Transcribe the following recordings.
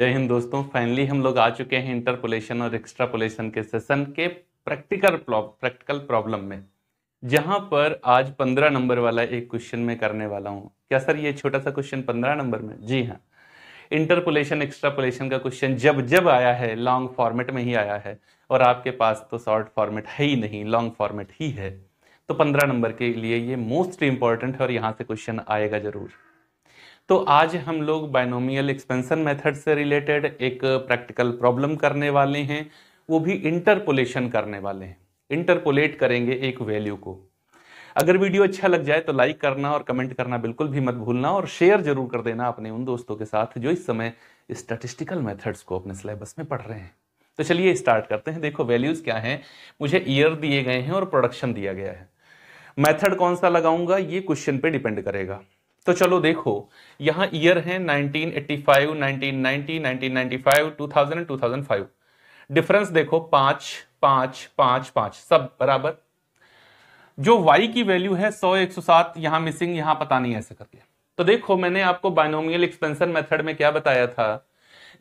जय हिंद दोस्तों फाइनली हम लोग आ चुके हैं इंटरपोलेशन और एक्स्ट्रापोलेशन के सेशन के प्रैक्टिकल प्रैक्टिकल प्रॉब्लम में जहां पर आज पंद्रह नंबर वाला एक क्वेश्चन में करने वाला हूं क्या सर ये छोटा सा क्वेश्चन पंद्रह नंबर में जी हाँ इंटरपोलेशन एक्स्ट्रापोलेशन का क्वेश्चन जब जब आया है लॉन्ग फॉर्मेट में ही आया है और आपके पास तो शॉर्ट फॉर्मेट है ही नहीं लॉन्ग फॉर्मेट ही है तो पंद्रह नंबर के लिए ये मोस्ट इंपॉर्टेंट है और यहाँ से क्वेश्चन आएगा जरूर तो आज हम लोग बायनोमियल एक्सपेंशन मेथड से रिलेटेड एक प्रैक्टिकल प्रॉब्लम करने वाले हैं वो भी इंटरपोलेशन करने वाले हैं इंटरपोलेट करेंगे एक वैल्यू को अगर वीडियो अच्छा लग जाए तो लाइक करना और कमेंट करना बिल्कुल भी मत भूलना और शेयर जरूर कर देना अपने उन दोस्तों के साथ जो इस समय स्टैटिस्टिकल मेथड्स को अपने सिलेबस में पढ़ रहे हैं तो चलिए स्टार्ट करते हैं देखो वैल्यूज़ क्या हैं मुझे ईयर दिए गए हैं और प्रोडक्शन दिया गया है मेथड कौन सा लगाऊंगा ये क्वेश्चन पे डिपेंड करेगा तो चलो देखो यहां ईयर है 1985, 1990, 1995, 2000, 2005 डिफरेंस देखो पांच पांच पांच पांच सब बराबर जो वाई की वैल्यू है 100 107 यहां मिसिंग यहां पता नहीं ऐसे करके तो देखो मैंने आपको बाइनोमियल एक्सपेंशन मेथड में क्या बताया था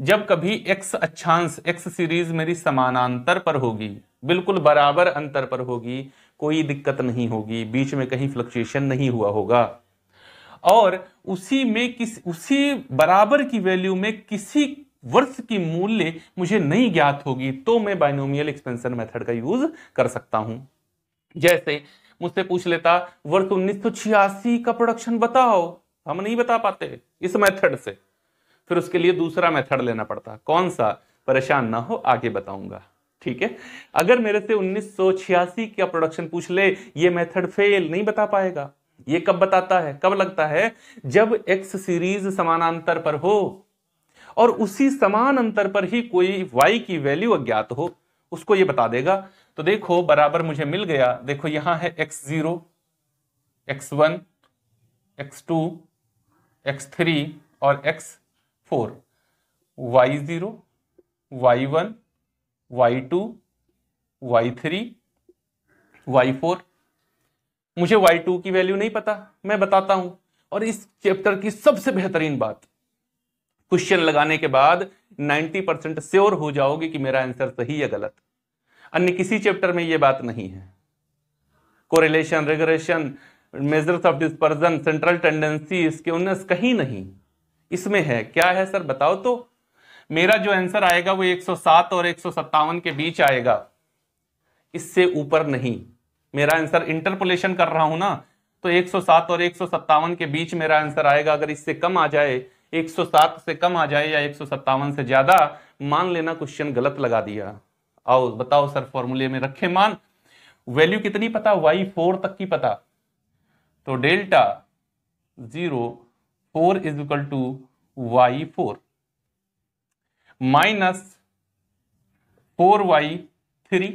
जब कभी एक्स अच्छांश एक्स सीरीज मेरी समानांतर पर होगी बिल्कुल बराबर अंतर पर होगी कोई दिक्कत नहीं होगी बीच में कहीं फ्लक्चुएशन नहीं हुआ होगा और उसी में किस उसी बराबर की वैल्यू में किसी वर्ष की मूल्य मुझे नहीं ज्ञात होगी तो मैं बाइनोमियल एक्सपेंशन मेथड का यूज कर सकता हूं जैसे मुझसे पूछ लेता वर्ष उन्नीस का प्रोडक्शन बताओ हम नहीं बता पाते इस मेथड से फिर उसके लिए दूसरा मेथड लेना पड़ता कौन सा परेशान ना हो आगे बताऊंगा ठीक है अगर मेरे से उन्नीस का प्रोडक्शन पूछ ले ये मेथड फेल नहीं बता पाएगा ये कब बताता है कब लगता है जब एक्स सीरीज समानांतर पर हो और उसी समान अंतर पर ही कोई वाई की वैल्यू अज्ञात हो उसको ये बता देगा तो देखो बराबर मुझे मिल गया देखो यहां है X zero X one X two X three और X four Y zero Y one Y two Y three Y four मुझे वाई टू की वैल्यू नहीं पता मैं बताता हूं और इस चैप्टर की सबसे बेहतरीन बात क्वेश्चन लगाने के बाद 90 परसेंट श्योर हो जाओगे कि मेरा आंसर सही या गलत अन्य किसी चैप्टर में यह बात नहीं है correlation regulation measures of dispersion central tendency उन्नस कहीं नहीं इसमें है क्या है सर बताओ तो मेरा जो आंसर आएगा वो 107 और एक के बीच आएगा इससे ऊपर नहीं मेरा आंसर इंटरपोलेशन कर रहा हूं ना तो 107 और एक के बीच मेरा आंसर आएगा अगर इससे कम आ जाए 107 से कम आ जाए या एक से ज्यादा मान लेना क्वेश्चन गलत लगा दिया आओ बताओ सर फॉर्मूले में रखे मान वैल्यू कितनी पता वाई फोर तक की पता तो delta zero four is equal to Y four minus four Y three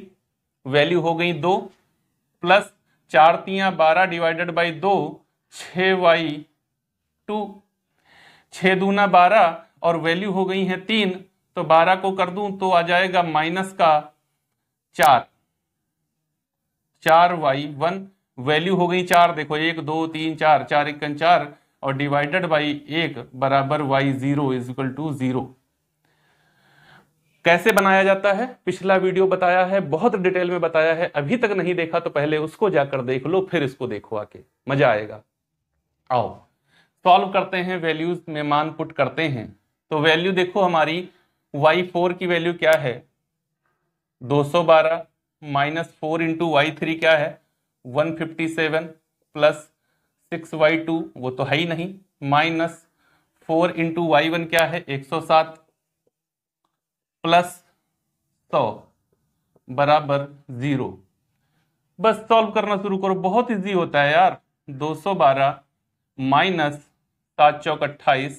value हो गई दो प्लस चार तिया बारह डिवाइडेड बाई दो छ वाई टू छ दूना बारह और वैल्यू हो गई है तीन तो बारह को कर दूं तो आ जाएगा माइनस का चार चार वाई वन वैल्यू हो गई चार देखो एक दो तीन चार चार एक चार और डिवाइडेड बाई एक बराबर Y zero is equal to zero कैसे बनाया जाता है पिछला वीडियो बताया है बहुत डिटेल में बताया है अभी तक नहीं देखा तो पहले उसको जाकर देख लो फिर इसको देखो आके मजा आएगा आओ सॉल्व करते हैं वैल्यूज में मान पुट करते हैं तो वैल्यू देखो हमारी वाई फोर की वैल्यू क्या है 212 सौ बारह minus four into Y three क्या है 157 प्लस सिक्स वाई टू वो तो है ही नहीं minus four into Y one क्या है 107 प्लस सौ बराबर जीरो बस सॉल्व करना शुरू करो बहुत इजी होता है यार 212 माइनस सात चौक अट्ठाईस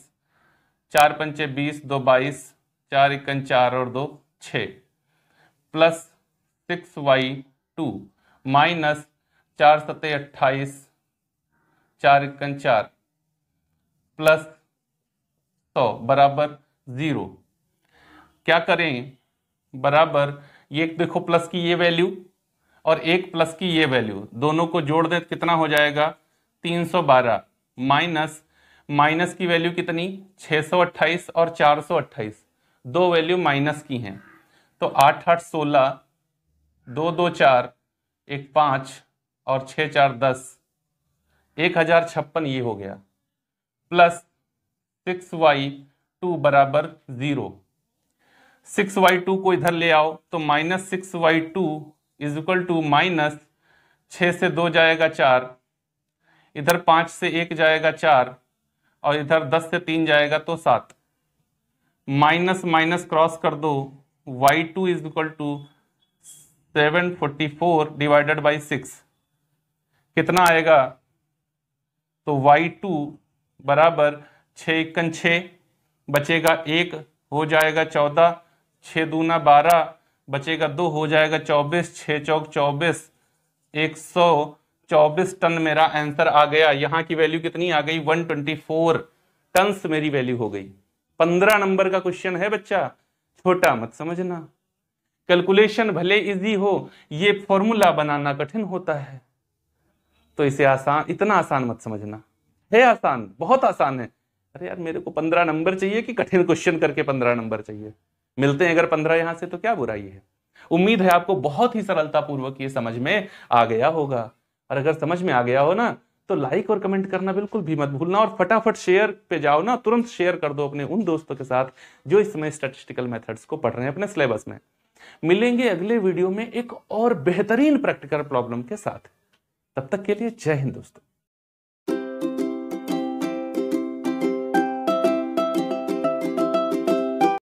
चार पंचे बीस दो बाईस चार इक्कन चार और दो छ plus six Y two minus चार सते अट्ठाईस चार इक्कन चार प्लस सौ बराबर ज़ीरो क्या करें बराबर ये देखो प्लस की ये वैल्यू और एक प्लस की ये वैल्यू दोनों को जोड़ दें तो कितना हो जाएगा 312 माइनस माइनस की वैल्यू कितनी 628 और 428 दो वैल्यू माइनस की हैं तो आठ आठ सोलह दो दो चार एक पाँच और छः चार दस एक हज़ार छप्पन ये हो गया प्लस सिक्स वाई टू बराबर ज़ीरो सिक्स वाई टू को इधर ले आओ तो minus six Y two is equal to minus छ से दो जाएगा चार इधर पांच से एक जाएगा चार और इधर दस से तीन जाएगा तो सात माइनस माइनस क्रॉस कर दो Y two is equal to seven forty four divided by six कितना आएगा तो वाई टू बराबर छ इक्कन छ बचेगा एक हो जाएगा चौदह छः दूना बारह बचेगा दो हो जाएगा चौबीस छः चौक चौबीस एक सौ चौबीस टन मेरा आंसर आ गया यहाँ की वैल्यू कितनी आ गई वन ट्वेंटी फोर टन मेरी वैल्यू हो गई पंद्रह नंबर का क्वेश्चन है बच्चा छोटा मत समझना कैलकुलेशन भले इजी हो ये फॉर्मूला बनाना कठिन होता है तो इसे आसान इतना आसान मत समझना है आसान बहुत आसान है अरे यार मेरे को पंद्रह नंबर चाहिए कि कठिन क्वेश्चन करके पंद्रह नंबर चाहिए मिलते हैं अगर पंद्रह यहां से तो क्या बुराई है उम्मीद है आपको बहुत ही सरलतापूर्वक ये समझ में आ गया होगा और अगर समझ में आ गया हो ना तो लाइक और कमेंट करना बिल्कुल भी मत भूलना और फटाफट शेयर पे जाओ ना तुरंत शेयर कर दो अपने उन दोस्तों के साथ जो इस समय स्टेटिस्टिकल मेथड्स को पढ़ रहे हैं अपने सिलेबस में मिलेंगे अगले वीडियो में एक और बेहतरीन प्रैक्टिकल प्रॉब्लम के साथ तब तक के लिए जय हिंद दोस्तों